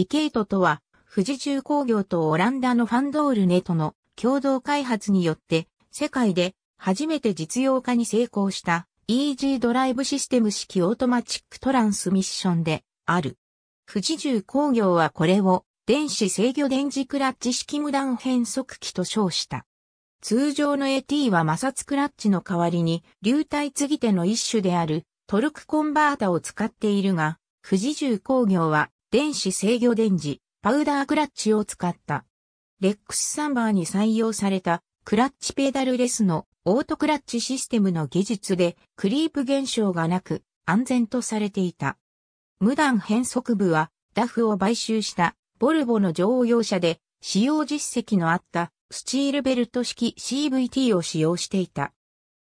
イケートとは、富士重工業とオランダのファンドールネとの共同開発によって、世界で初めて実用化に成功した EG ドライブシステム式オートマチックトランスミッションである。富士重工業はこれを電子制御電磁クラッチ式無断変速機と称した。通常の AT は摩擦クラッチの代わりに流体継ぎ手の一種であるトルクコンバータを使っているが、富士重工業は電子制御電磁、パウダークラッチを使った。レックスサンバーに採用されたクラッチペダルレスのオートクラッチシステムの技術でクリープ現象がなく安全とされていた。無断変速部はダフを買収したボルボの乗用車で使用実績のあったスチールベルト式 CVT を使用していた。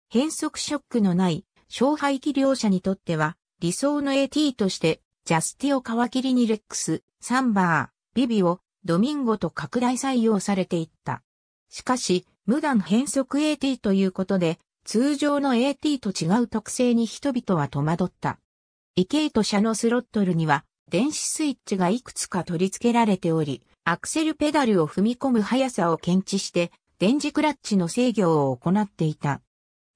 変速ショックのない小排気両車にとっては理想の AT としてジャスティオ皮切りにレックス、サンバー、ビビオ、ドミンゴと拡大採用されていった。しかし、無断変則 AT ということで、通常の AT と違う特性に人々は戸惑った。イケイト車のスロットルには、電子スイッチがいくつか取り付けられており、アクセルペダルを踏み込む速さを検知して、電磁クラッチの制御を行っていた。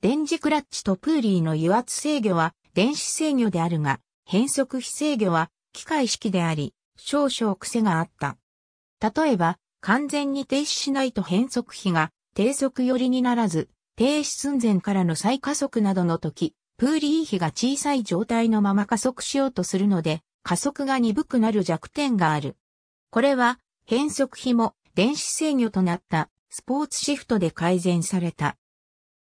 電磁クラッチとプーリーの油圧制御は電子制御であるが、変速非制御は機械式であり、少々癖があった。例えば、完全に停止しないと変速比が低速寄りにならず、停止寸前からの再加速などの時、プーリー比が小さい状態のまま加速しようとするので、加速が鈍くなる弱点がある。これは、変速比も電子制御となったスポーツシフトで改善された。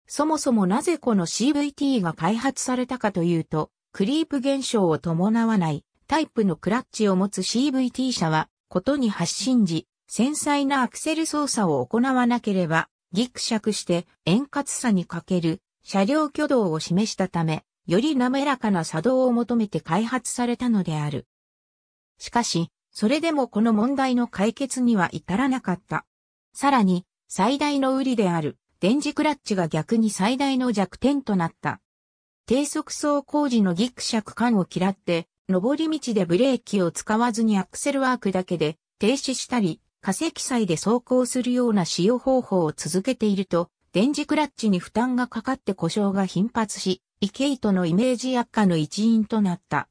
そもそもなぜこの CVT が開発されたかというと、クリープ現象を伴わないタイプのクラッチを持つ CVT 車は、ことに発信時、繊細なアクセル操作を行わなければ、ギクシャクして円滑さに欠ける車両挙動を示したため、より滑らかな作動を求めて開発されたのである。しかし、それでもこの問題の解決には至らなかった。さらに、最大の売りである電磁クラッチが逆に最大の弱点となった。低速走行時のギクシャク感を嫌って、上り道でブレーキを使わずにアクセルワークだけで停止したり、化石祭で走行するような使用方法を続けていると、電磁クラッチに負担がかかって故障が頻発し、イケイトのイメージ悪化の一因となった。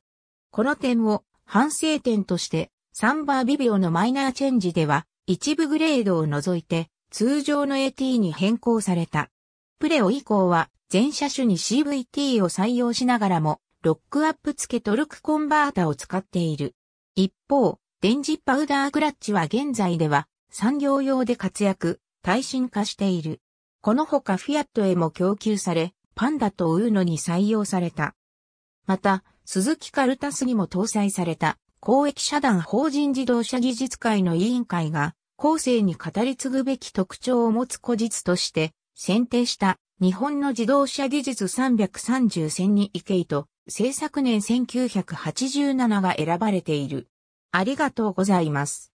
この点を反省点として、サンバービビオのマイナーチェンジでは、一部グレードを除いて、通常の AT に変更された。プレオ以降は、全車種に CVT を採用しながらも、ロックアップ付けトルクコンバータを使っている。一方、電磁パウダークラッチは現在では産業用で活躍、耐震化している。このほかフィアットへも供給され、パンダとウーノに採用された。また、鈴木カルタスにも搭載された公益社団法人自動車技術会の委員会が後世に語り継ぐべき特徴を持つ古実として選定した日本の自動車技術330選に池井イと、制作年1987が選ばれている。ありがとうございます。